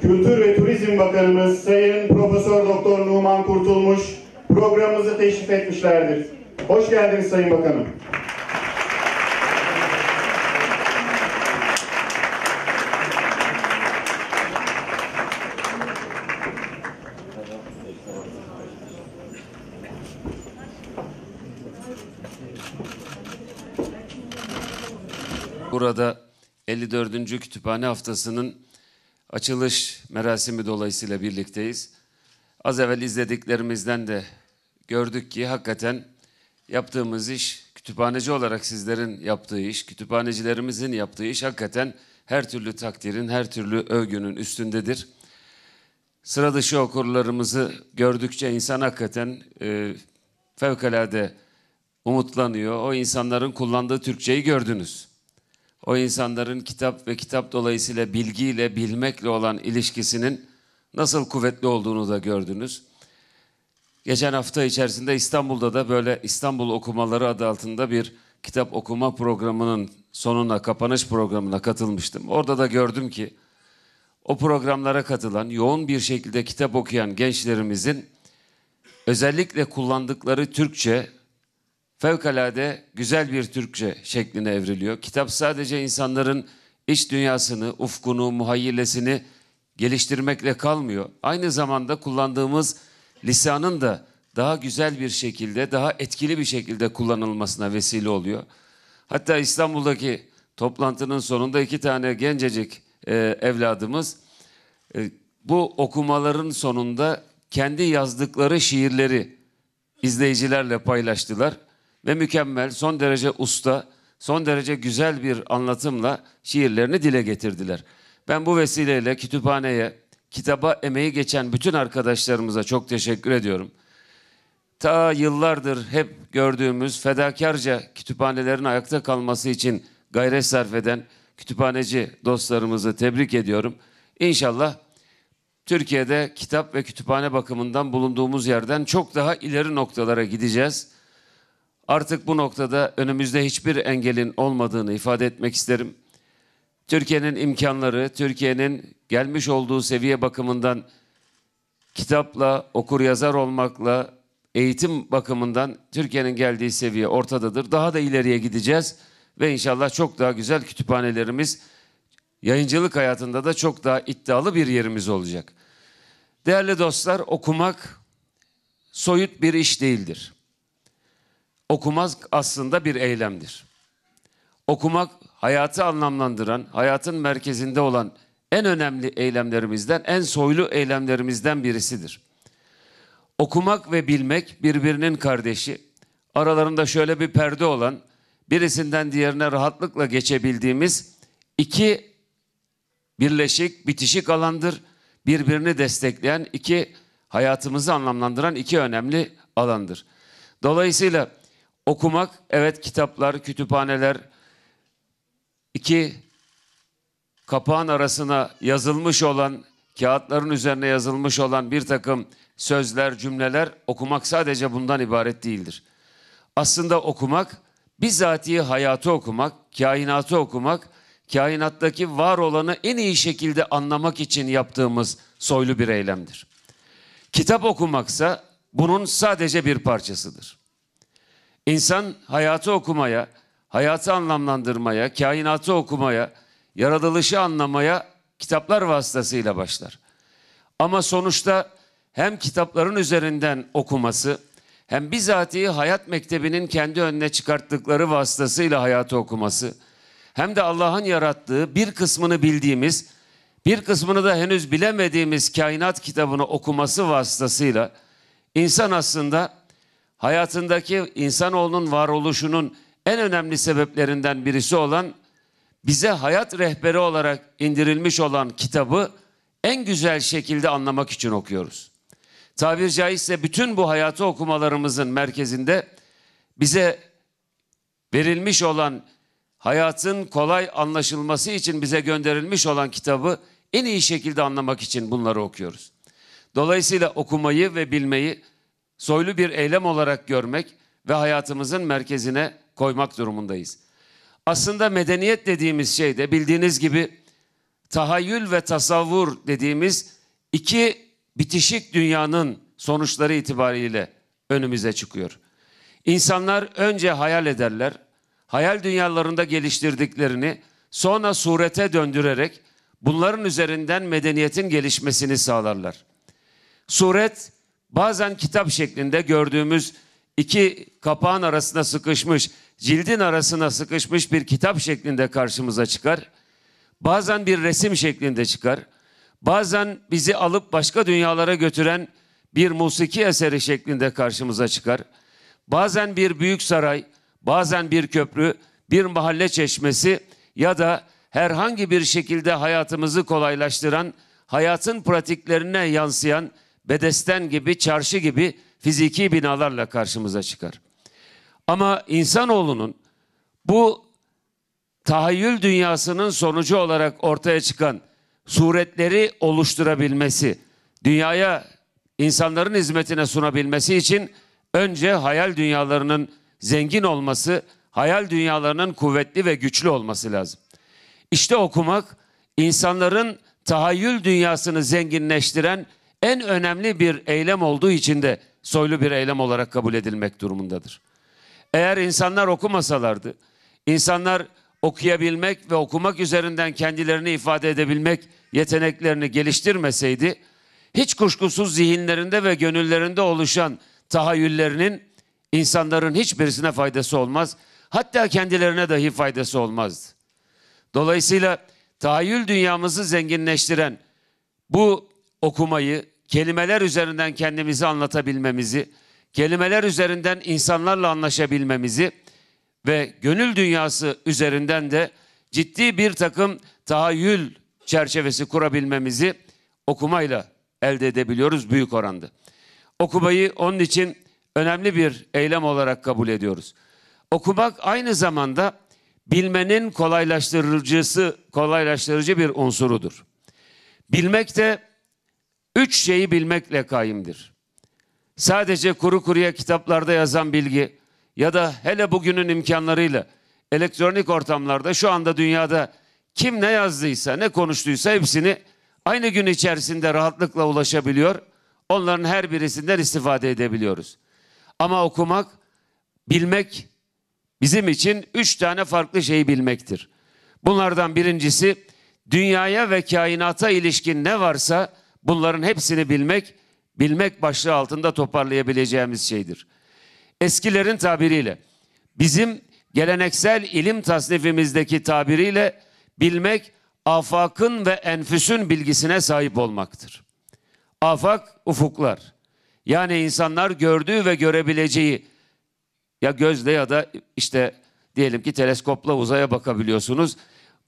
Kültür ve Turizm Bakanımız Sayın Profesör Doktor Numan Kurtulmuş programımızı teşrif etmişlerdir. Hoş geldiniz Sayın Bakanım. 54. Kütüphane Haftası'nın açılış merasimi dolayısıyla birlikteyiz. Az evvel izlediklerimizden de gördük ki hakikaten yaptığımız iş, kütüphaneci olarak sizlerin yaptığı iş, kütüphanecilerimizin yaptığı iş hakikaten her türlü takdirin, her türlü övgünün üstündedir. Sıra dışı okurlarımızı gördükçe insan hakikaten e, fevkalade umutlanıyor. O insanların kullandığı Türkçeyi gördünüz o insanların kitap ve kitap dolayısıyla bilgiyle, bilmekle olan ilişkisinin nasıl kuvvetli olduğunu da gördünüz. Geçen hafta içerisinde İstanbul'da da böyle İstanbul Okumaları adı altında bir kitap okuma programının sonuna, kapanış programına katılmıştım. Orada da gördüm ki o programlara katılan, yoğun bir şekilde kitap okuyan gençlerimizin özellikle kullandıkları Türkçe fevkalade güzel bir Türkçe şekline evriliyor. Kitap sadece insanların iç dünyasını, ufkunu, muhayyilesini geliştirmekle kalmıyor. Aynı zamanda kullandığımız lisanın da daha güzel bir şekilde, daha etkili bir şekilde kullanılmasına vesile oluyor. Hatta İstanbul'daki toplantının sonunda iki tane gencecik e, evladımız e, bu okumaların sonunda kendi yazdıkları şiirleri izleyicilerle paylaştılar ve mükemmel, son derece usta, son derece güzel bir anlatımla şiirlerini dile getirdiler. Ben bu vesileyle kütüphaneye, kitaba emeği geçen bütün arkadaşlarımıza çok teşekkür ediyorum. Ta yıllardır hep gördüğümüz fedakarca kütüphanelerin ayakta kalması için gayret sarf eden kütüphaneci dostlarımızı tebrik ediyorum. İnşallah Türkiye'de kitap ve kütüphane bakımından bulunduğumuz yerden çok daha ileri noktalara gideceğiz. Artık bu noktada önümüzde hiçbir engelin olmadığını ifade etmek isterim. Türkiye'nin imkanları, Türkiye'nin gelmiş olduğu seviye bakımından kitapla, okur yazar olmakla, eğitim bakımından Türkiye'nin geldiği seviye ortadadır. Daha da ileriye gideceğiz ve inşallah çok daha güzel kütüphanelerimiz, yayıncılık hayatında da çok daha iddialı bir yerimiz olacak. Değerli dostlar, okumak soyut bir iş değildir okumak aslında bir eylemdir. Okumak hayatı anlamlandıran, hayatın merkezinde olan en önemli eylemlerimizden, en soylu eylemlerimizden birisidir. Okumak ve bilmek birbirinin kardeşi. Aralarında şöyle bir perde olan, birisinden diğerine rahatlıkla geçebildiğimiz iki birleşik, bitişik alandır. Birbirini destekleyen iki hayatımızı anlamlandıran iki önemli alandır. Dolayısıyla Okumak, evet kitaplar, kütüphaneler. iki kapağın arasına yazılmış olan, kağıtların üzerine yazılmış olan bir takım sözler, cümleler okumak sadece bundan ibaret değildir. Aslında okumak, bizatihi hayatı okumak, kainatı okumak, kainattaki var olanı en iyi şekilde anlamak için yaptığımız soylu bir eylemdir. Kitap okumaksa bunun sadece bir parçasıdır. İnsan hayatı okumaya, hayatı anlamlandırmaya, kainatı okumaya, yaratılışı anlamaya kitaplar vasıtasıyla başlar. Ama sonuçta hem kitapların üzerinden okuması hem bizatihi hayat mektebinin kendi önüne çıkarttıkları vasıtasıyla hayatı okuması hem de Allah'ın yarattığı bir kısmını bildiğimiz bir kısmını da henüz bilemediğimiz kainat kitabını okuması vasıtasıyla insan aslında hayatındaki insanoğlunun varoluşunun en önemli sebeplerinden birisi olan bize hayat rehberi olarak indirilmiş olan kitabı en güzel şekilde anlamak için okuyoruz. Tabir caizse bütün bu hayatı okumalarımızın merkezinde bize verilmiş olan hayatın kolay anlaşılması için bize gönderilmiş olan kitabı en iyi şekilde anlamak için bunları okuyoruz. Dolayısıyla okumayı ve bilmeyi soylu bir eylem olarak görmek ve hayatımızın merkezine koymak durumundayız. Aslında medeniyet dediğimiz şey de bildiğiniz gibi tahayyül ve tasavvur dediğimiz iki bitişik dünyanın sonuçları itibariyle önümüze çıkıyor. İnsanlar önce hayal ederler, hayal dünyalarında geliştirdiklerini sonra surete döndürerek bunların üzerinden medeniyetin gelişmesini sağlarlar. Suret bazen kitap şeklinde gördüğümüz iki kapağın arasına sıkışmış, cildin arasına sıkışmış bir kitap şeklinde karşımıza çıkar. Bazen bir resim şeklinde çıkar. Bazen bizi alıp başka dünyalara götüren bir musiki eseri şeklinde karşımıza çıkar. Bazen bir büyük saray, bazen bir köprü, bir mahalle çeşmesi ya da herhangi bir şekilde hayatımızı kolaylaştıran, hayatın pratiklerine yansıyan bedesten gibi, çarşı gibi fiziki binalarla karşımıza çıkar. Ama insanoğlunun bu tahayyül dünyasının sonucu olarak ortaya çıkan suretleri oluşturabilmesi, dünyaya insanların hizmetine sunabilmesi için önce hayal dünyalarının zengin olması, hayal dünyalarının kuvvetli ve güçlü olması lazım. İşte okumak insanların tahayyül dünyasını zenginleştiren en önemli bir eylem olduğu için de soylu bir eylem olarak kabul edilmek durumundadır. Eğer insanlar okumasalardı, insanlar okuyabilmek ve okumak üzerinden kendilerini ifade edebilmek yeteneklerini geliştirmeseydi, hiç kuşkusuz zihinlerinde ve gönüllerinde oluşan tahayyüllerinin insanların hiçbirisine faydası olmaz. Hatta kendilerine dahi faydası olmazdı. Dolayısıyla tahayyül dünyamızı zenginleştiren bu okumayı, kelimeler üzerinden kendimizi anlatabilmemizi, kelimeler üzerinden insanlarla anlaşabilmemizi ve gönül dünyası üzerinden de ciddi bir takım tahayyül çerçevesi kurabilmemizi okumayla elde edebiliyoruz büyük oranda. Okumayı onun için önemli bir eylem olarak kabul ediyoruz. Okumak aynı zamanda bilmenin kolaylaştırıcısı, kolaylaştırıcı bir unsurudur. Bilmek de Üç şeyi bilmekle kaimdir. Sadece kuru kuruya kitaplarda yazan bilgi ya da hele bugünün imkanlarıyla elektronik ortamlarda şu anda dünyada kim ne yazdıysa, ne konuştuysa hepsini aynı gün içerisinde rahatlıkla ulaşabiliyor. Onların her birisinden istifade edebiliyoruz. Ama okumak, bilmek bizim için üç tane farklı şeyi bilmektir. Bunlardan birincisi dünyaya ve kainata ilişkin ne varsa Bunların hepsini bilmek, bilmek başlığı altında toparlayabileceğimiz şeydir. Eskilerin tabiriyle, bizim geleneksel ilim tasnifimizdeki tabiriyle bilmek, afakın ve enfüsün bilgisine sahip olmaktır. Afak, ufuklar. Yani insanlar gördüğü ve görebileceği ya gözle ya da işte diyelim ki teleskopla uzaya bakabiliyorsunuz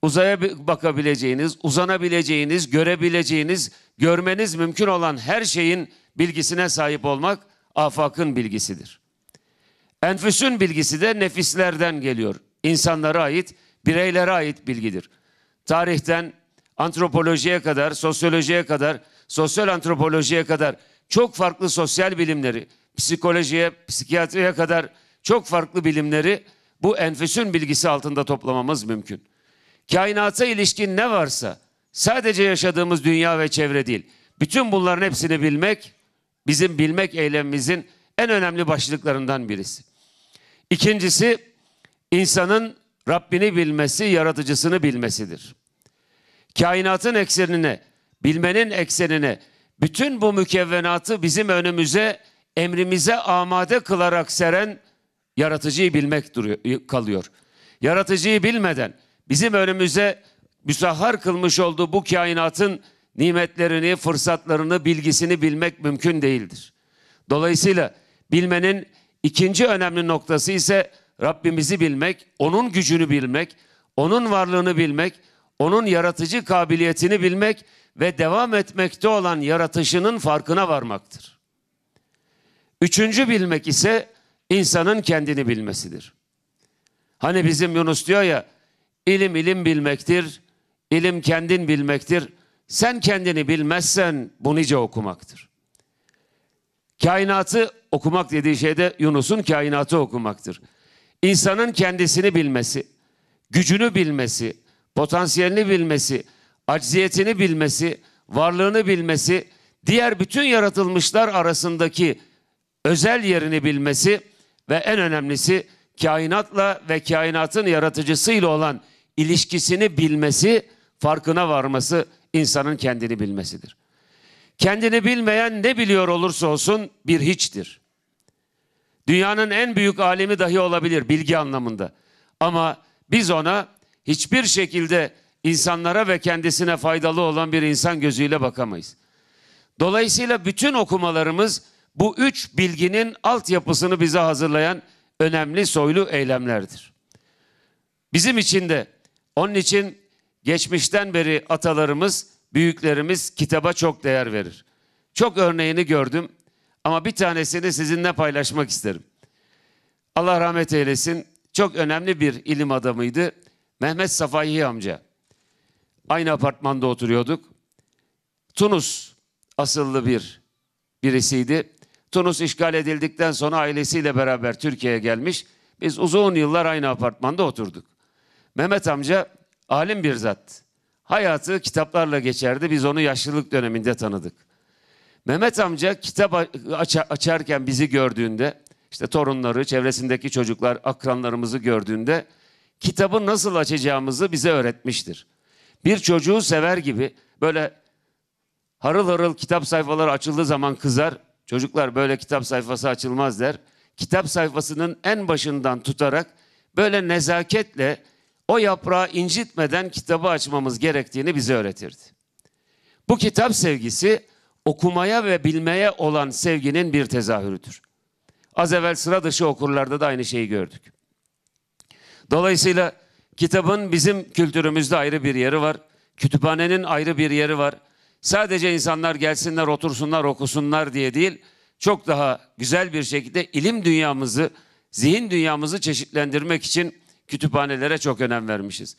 uzaya bakabileceğiniz, uzanabileceğiniz, görebileceğiniz, görmeniz mümkün olan her şeyin bilgisine sahip olmak afakın bilgisidir. Enfüsün bilgisi de nefislerden geliyor. İnsanlara ait, bireylere ait bilgidir. Tarihten antropolojiye kadar, sosyolojiye kadar, sosyal antropolojiye kadar çok farklı sosyal bilimleri, psikolojiye, psikiyatriye kadar çok farklı bilimleri bu enfüsün bilgisi altında toplamamız mümkün kainata ilişkin ne varsa sadece yaşadığımız dünya ve çevre değil. Bütün bunların hepsini bilmek bizim bilmek eylemimizin en önemli başlıklarından birisi. İkincisi insanın Rabbini bilmesi, yaratıcısını bilmesidir. Kainatın eksenine, bilmenin eksenine bütün bu mükevvenatı bizim önümüze, emrimize amade kılarak seren yaratıcıyı bilmek duruyor, kalıyor. Yaratıcıyı bilmeden, bizim önümüze müsahhar kılmış olduğu bu kainatın nimetlerini, fırsatlarını, bilgisini bilmek mümkün değildir. Dolayısıyla bilmenin ikinci önemli noktası ise Rabbimizi bilmek, onun gücünü bilmek, onun varlığını bilmek, onun yaratıcı kabiliyetini bilmek ve devam etmekte olan yaratışının farkına varmaktır. Üçüncü bilmek ise insanın kendini bilmesidir. Hani bizim Yunus diyor ya, İlim ilim bilmektir. İlim kendin bilmektir. Sen kendini bilmezsen bu nice okumaktır. Kainatı okumak dediği şeyde Yunus'un kainatı okumaktır. İnsanın kendisini bilmesi, gücünü bilmesi, potansiyelini bilmesi, acziyetini bilmesi, varlığını bilmesi, diğer bütün yaratılmışlar arasındaki özel yerini bilmesi ve en önemlisi kainatla ve kainatın yaratıcısıyla olan ilişkisini bilmesi, farkına varması insanın kendini bilmesidir. Kendini bilmeyen ne biliyor olursa olsun bir hiçtir. Dünyanın en büyük alimi dahi olabilir bilgi anlamında. Ama biz ona hiçbir şekilde insanlara ve kendisine faydalı olan bir insan gözüyle bakamayız. Dolayısıyla bütün okumalarımız bu üç bilginin altyapısını bize hazırlayan önemli soylu eylemlerdir. Bizim için de onun için geçmişten beri atalarımız, büyüklerimiz kitaba çok değer verir. Çok örneğini gördüm ama bir tanesini sizinle paylaşmak isterim. Allah rahmet eylesin. Çok önemli bir ilim adamıydı. Mehmet Safahi amca. Aynı apartmanda oturuyorduk. Tunus asıllı bir birisiydi. Tunus işgal edildikten sonra ailesiyle beraber Türkiye'ye gelmiş. Biz uzun yıllar aynı apartmanda oturduk. Mehmet amca alim bir zat. Hayatı kitaplarla geçerdi. Biz onu yaşlılık döneminde tanıdık. Mehmet amca kitap açarken bizi gördüğünde, işte torunları, çevresindeki çocuklar, akranlarımızı gördüğünde kitabı nasıl açacağımızı bize öğretmiştir. Bir çocuğu sever gibi böyle harıl harıl kitap sayfaları açıldığı zaman kızar, Çocuklar böyle kitap sayfası açılmaz der. Kitap sayfasının en başından tutarak böyle nezaketle o yaprağı incitmeden kitabı açmamız gerektiğini bize öğretirdi. Bu kitap sevgisi okumaya ve bilmeye olan sevginin bir tezahürüdür. Az evvel sıra dışı okurlarda da aynı şeyi gördük. Dolayısıyla kitabın bizim kültürümüzde ayrı bir yeri var. Kütüphanenin ayrı bir yeri var sadece insanlar gelsinler, otursunlar, okusunlar diye değil, çok daha güzel bir şekilde ilim dünyamızı, zihin dünyamızı çeşitlendirmek için kütüphanelere çok önem vermişiz.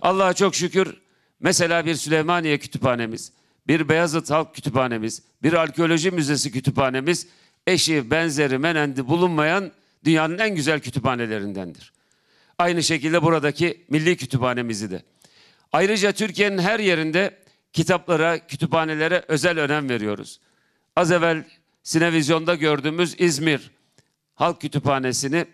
Allah'a çok şükür mesela bir Süleymaniye kütüphanemiz, bir Beyazıt Halk Kütüphanemiz, bir Arkeoloji Müzesi kütüphanemiz eşi, benzeri, menendi bulunmayan dünyanın en güzel kütüphanelerindendir. Aynı şekilde buradaki Milli Kütüphanemizi de. Ayrıca Türkiye'nin her yerinde kitaplara, kütüphanelere özel önem veriyoruz. Az evvel Sinevizyon'da gördüğümüz İzmir Halk Kütüphanesi'ni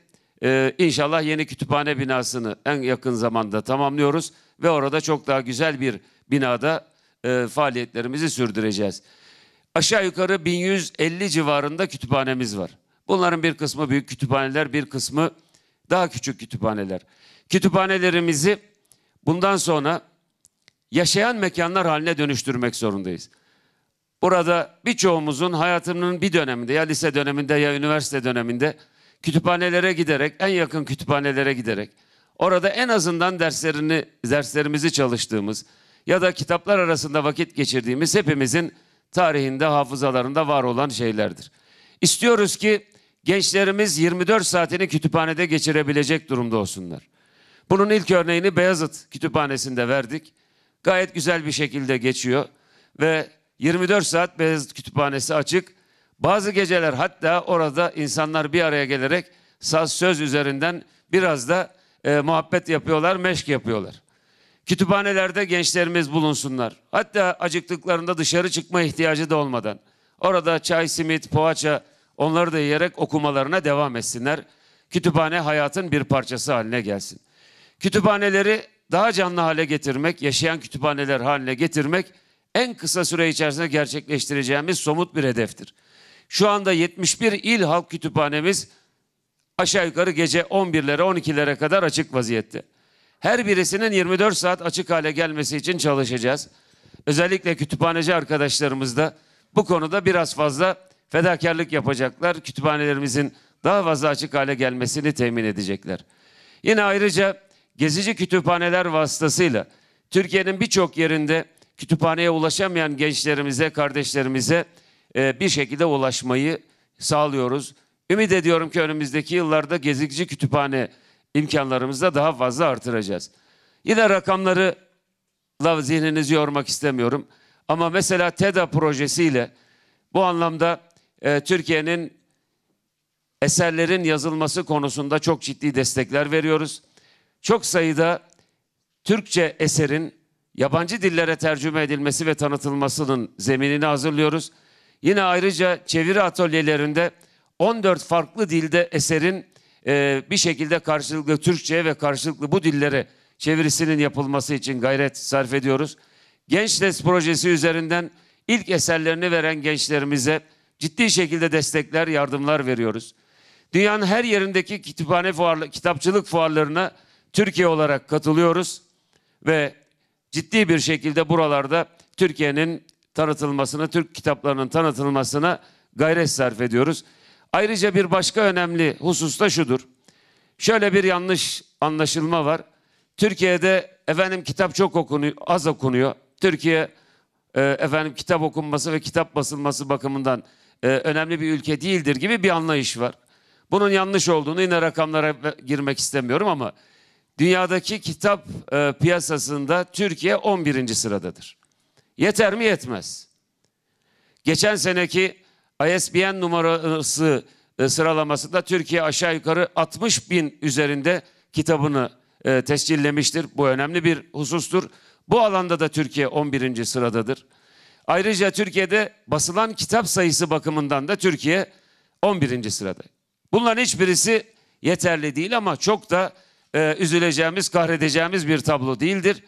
e, inşallah yeni kütüphane binasını en yakın zamanda tamamlıyoruz ve orada çok daha güzel bir binada e, faaliyetlerimizi sürdüreceğiz. Aşağı yukarı 1150 civarında kütüphanemiz var. Bunların bir kısmı büyük kütüphaneler, bir kısmı daha küçük kütüphaneler. Kütüphanelerimizi bundan sonra yaşayan mekanlar haline dönüştürmek zorundayız. Burada birçoğumuzun hayatının bir döneminde ya lise döneminde ya üniversite döneminde kütüphanelere giderek, en yakın kütüphanelere giderek orada en azından derslerini derslerimizi çalıştığımız ya da kitaplar arasında vakit geçirdiğimiz hepimizin tarihinde, hafızalarında var olan şeylerdir. İstiyoruz ki gençlerimiz 24 saatini kütüphanede geçirebilecek durumda olsunlar. Bunun ilk örneğini Beyazıt Kütüphanesi'nde verdik gayet güzel bir şekilde geçiyor. Ve 24 saat Beyazıt Kütüphanesi açık. Bazı geceler hatta orada insanlar bir araya gelerek saz söz üzerinden biraz da e, muhabbet yapıyorlar, meşk yapıyorlar. Kütüphanelerde gençlerimiz bulunsunlar. Hatta acıktıklarında dışarı çıkma ihtiyacı da olmadan. Orada çay, simit, poğaça onları da yiyerek okumalarına devam etsinler. Kütüphane hayatın bir parçası haline gelsin. Kütüphaneleri daha canlı hale getirmek, yaşayan kütüphaneler haline getirmek en kısa süre içerisinde gerçekleştireceğimiz somut bir hedeftir. Şu anda 71 il halk kütüphanemiz aşağı yukarı gece 11'lere 12'lere kadar açık vaziyette. Her birisinin 24 saat açık hale gelmesi için çalışacağız. Özellikle kütüphaneci arkadaşlarımız da bu konuda biraz fazla fedakarlık yapacaklar. Kütüphanelerimizin daha fazla açık hale gelmesini temin edecekler. Yine ayrıca gezici kütüphaneler vasıtasıyla Türkiye'nin birçok yerinde kütüphaneye ulaşamayan gençlerimize, kardeşlerimize e, bir şekilde ulaşmayı sağlıyoruz. Ümit ediyorum ki önümüzdeki yıllarda gezici kütüphane imkanlarımızı da daha fazla artıracağız. Yine rakamları zihninizi yormak istemiyorum. Ama mesela TEDA projesiyle bu anlamda e, Türkiye'nin eserlerin yazılması konusunda çok ciddi destekler veriyoruz çok sayıda Türkçe eserin yabancı dillere tercüme edilmesi ve tanıtılmasının zeminini hazırlıyoruz. Yine ayrıca çeviri atölyelerinde 14 farklı dilde eserin e, bir şekilde karşılıklı Türkçe'ye ve karşılıklı bu dillere çevirisinin yapılması için gayret sarf ediyoruz. Genç projesi üzerinden ilk eserlerini veren gençlerimize ciddi şekilde destekler, yardımlar veriyoruz. Dünyanın her yerindeki kütüphane fuarlı, kitapçılık fuarlarına Türkiye olarak katılıyoruz ve ciddi bir şekilde buralarda Türkiye'nin tanıtılmasını, Türk kitaplarının tanıtılmasına gayret sarf ediyoruz. Ayrıca bir başka önemli husus da şudur. Şöyle bir yanlış anlaşılma var. Türkiye'de efendim kitap çok okunuyor, az okunuyor. Türkiye e, efendim kitap okunması ve kitap basılması bakımından e, önemli bir ülke değildir gibi bir anlayış var. Bunun yanlış olduğunu yine rakamlara girmek istemiyorum ama Dünyadaki kitap e, piyasasında Türkiye 11. sıradadır. Yeter mi yetmez. Geçen seneki ISBN numarası e, sıralamasında Türkiye aşağı yukarı 60 bin üzerinde kitabını e, tescillemiştir. Bu önemli bir husustur. Bu alanda da Türkiye 11. sıradadır. Ayrıca Türkiye'de basılan kitap sayısı bakımından da Türkiye 11. sırada. Bunların hiçbirisi yeterli değil ama çok da e, üzüleceğimiz, kahredeceğimiz bir tablo değildir.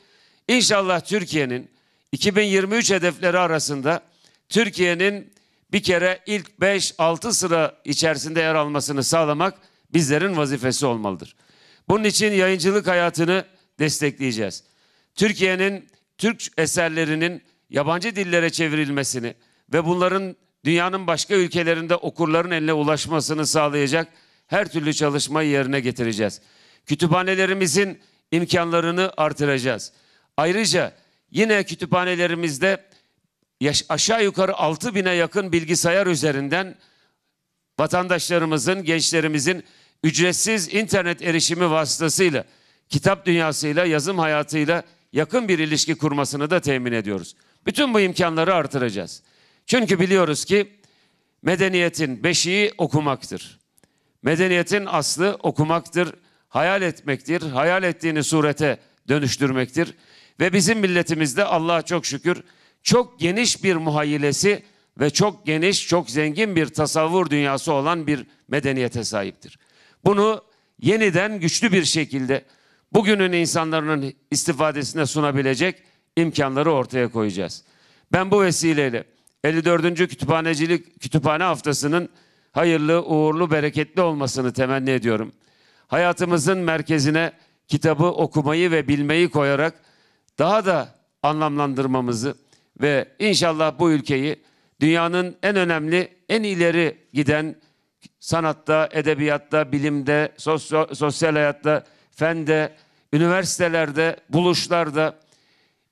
İnşallah Türkiye'nin 2023 hedefleri arasında Türkiye'nin bir kere ilk 5-6 sıra içerisinde yer almasını sağlamak bizlerin vazifesi olmalıdır. Bunun için yayıncılık hayatını destekleyeceğiz. Türkiye'nin Türk eserlerinin yabancı dillere çevrilmesini ve bunların dünyanın başka ülkelerinde okurların eline ulaşmasını sağlayacak her türlü çalışmayı yerine getireceğiz. Kütüphanelerimizin imkanlarını artıracağız. Ayrıca yine kütüphanelerimizde aşağı yukarı 6 bine yakın bilgisayar üzerinden vatandaşlarımızın, gençlerimizin ücretsiz internet erişimi vasıtasıyla kitap dünyasıyla, yazım hayatıyla yakın bir ilişki kurmasını da temin ediyoruz. Bütün bu imkanları artıracağız. Çünkü biliyoruz ki medeniyetin beşiği okumaktır. Medeniyetin aslı okumaktır hayal etmektir. Hayal ettiğini surete dönüştürmektir. Ve bizim milletimizde Allah'a çok şükür çok geniş bir muhayyilesi ve çok geniş, çok zengin bir tasavvur dünyası olan bir medeniyete sahiptir. Bunu yeniden güçlü bir şekilde bugünün insanların istifadesine sunabilecek imkanları ortaya koyacağız. Ben bu vesileyle 54. Kütüphanecilik Kütüphane Haftası'nın hayırlı, uğurlu, bereketli olmasını temenni ediyorum hayatımızın merkezine kitabı okumayı ve bilmeyi koyarak daha da anlamlandırmamızı ve inşallah bu ülkeyi dünyanın en önemli, en ileri giden sanatta, edebiyatta, bilimde, sosyal hayatta, fende, üniversitelerde, buluşlarda,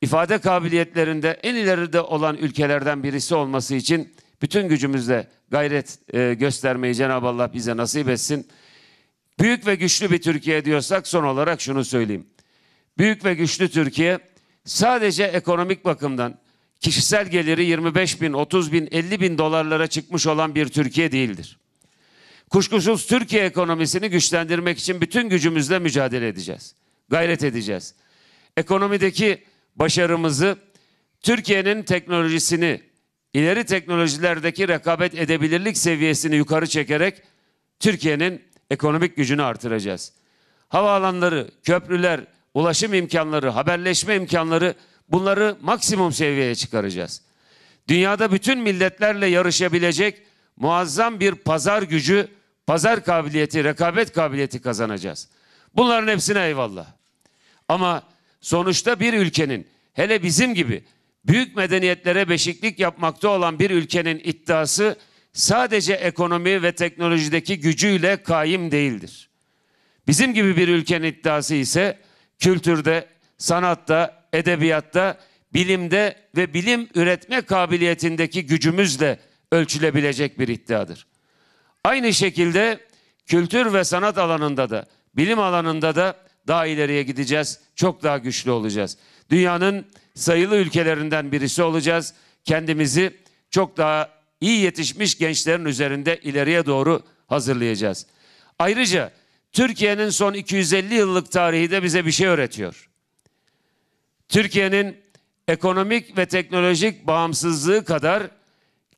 ifade kabiliyetlerinde en ileride olan ülkelerden birisi olması için bütün gücümüzle gayret e, göstermeyi Cenab-ı Allah bize nasip etsin. Büyük ve güçlü bir Türkiye diyorsak son olarak şunu söyleyeyim. Büyük ve güçlü Türkiye sadece ekonomik bakımdan kişisel geliri 25 bin, 30 bin, 50 bin dolarlara çıkmış olan bir Türkiye değildir. Kuşkusuz Türkiye ekonomisini güçlendirmek için bütün gücümüzle mücadele edeceğiz. Gayret edeceğiz. Ekonomideki başarımızı Türkiye'nin teknolojisini, ileri teknolojilerdeki rekabet edebilirlik seviyesini yukarı çekerek Türkiye'nin ekonomik gücünü artıracağız. Havaalanları, köprüler, ulaşım imkanları, haberleşme imkanları bunları maksimum seviyeye çıkaracağız. Dünyada bütün milletlerle yarışabilecek muazzam bir pazar gücü, pazar kabiliyeti, rekabet kabiliyeti kazanacağız. Bunların hepsine eyvallah. Ama sonuçta bir ülkenin hele bizim gibi büyük medeniyetlere beşiklik yapmakta olan bir ülkenin iddiası sadece ekonomi ve teknolojideki gücüyle kaim değildir. Bizim gibi bir ülkenin iddiası ise kültürde, sanatta, edebiyatta, bilimde ve bilim üretme kabiliyetindeki gücümüzle ölçülebilecek bir iddiadır. Aynı şekilde kültür ve sanat alanında da, bilim alanında da daha ileriye gideceğiz, çok daha güçlü olacağız. Dünyanın sayılı ülkelerinden birisi olacağız. Kendimizi çok daha iyi yetişmiş gençlerin üzerinde ileriye doğru hazırlayacağız. Ayrıca Türkiye'nin son 250 yıllık tarihi de bize bir şey öğretiyor. Türkiye'nin ekonomik ve teknolojik bağımsızlığı kadar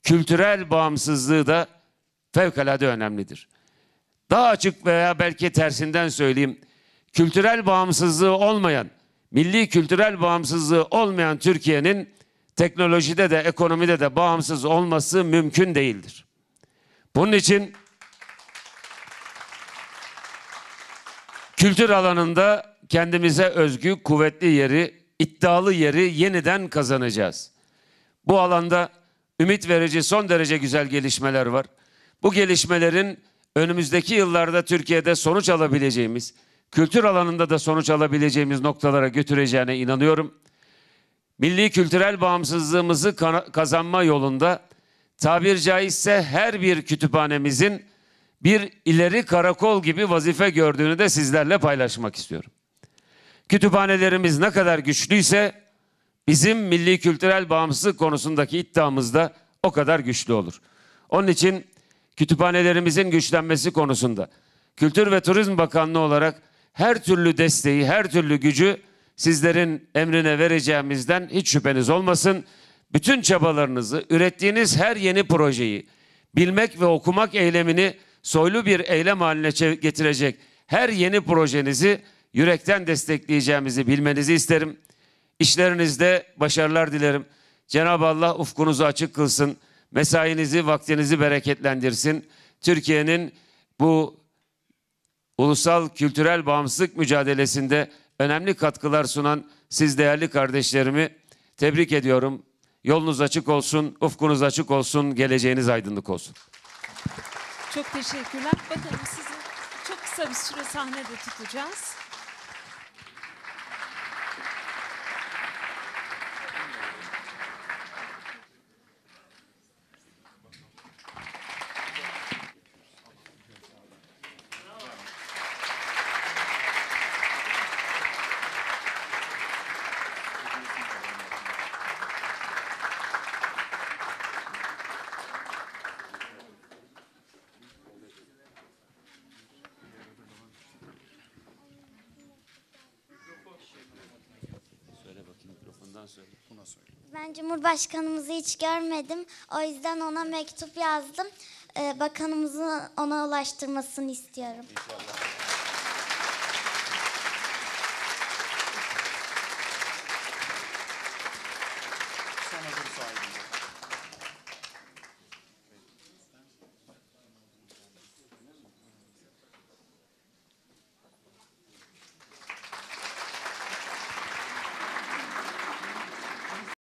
kültürel bağımsızlığı da fevkalade önemlidir. Daha açık veya belki tersinden söyleyeyim. Kültürel bağımsızlığı olmayan, milli kültürel bağımsızlığı olmayan Türkiye'nin teknolojide de ekonomide de bağımsız olması mümkün değildir. Bunun için kültür alanında kendimize özgü kuvvetli yeri, iddialı yeri yeniden kazanacağız. Bu alanda ümit verici son derece güzel gelişmeler var. Bu gelişmelerin önümüzdeki yıllarda Türkiye'de sonuç alabileceğimiz, kültür alanında da sonuç alabileceğimiz noktalara götüreceğine inanıyorum milli kültürel bağımsızlığımızı kazanma yolunda tabir caizse her bir kütüphanemizin bir ileri karakol gibi vazife gördüğünü de sizlerle paylaşmak istiyorum. Kütüphanelerimiz ne kadar güçlüyse bizim milli kültürel bağımsızlık konusundaki iddiamız da o kadar güçlü olur. Onun için kütüphanelerimizin güçlenmesi konusunda Kültür ve Turizm Bakanlığı olarak her türlü desteği, her türlü gücü sizlerin emrine vereceğimizden hiç şüpheniz olmasın. Bütün çabalarınızı, ürettiğiniz her yeni projeyi, bilmek ve okumak eylemini soylu bir eylem haline getirecek her yeni projenizi yürekten destekleyeceğimizi bilmenizi isterim. İşlerinizde başarılar dilerim. Cenab-ı Allah ufkunuzu açık kılsın. Mesainizi, vaktinizi bereketlendirsin. Türkiye'nin bu ulusal kültürel bağımsızlık mücadelesinde önemli katkılar sunan siz değerli kardeşlerimi tebrik ediyorum. Yolunuz açık olsun, ufkunuz açık olsun, geleceğiniz aydınlık olsun. Çok teşekkürler. Bakalım sizi çok kısa bir süre sahnede tutacağız. Birazdan söyle. Buna söyle. Ben Cumhurbaşkanımızı hiç görmedim. O yüzden ona mektup yazdım. Ee, bakanımızın ona ulaştırmasını istiyorum.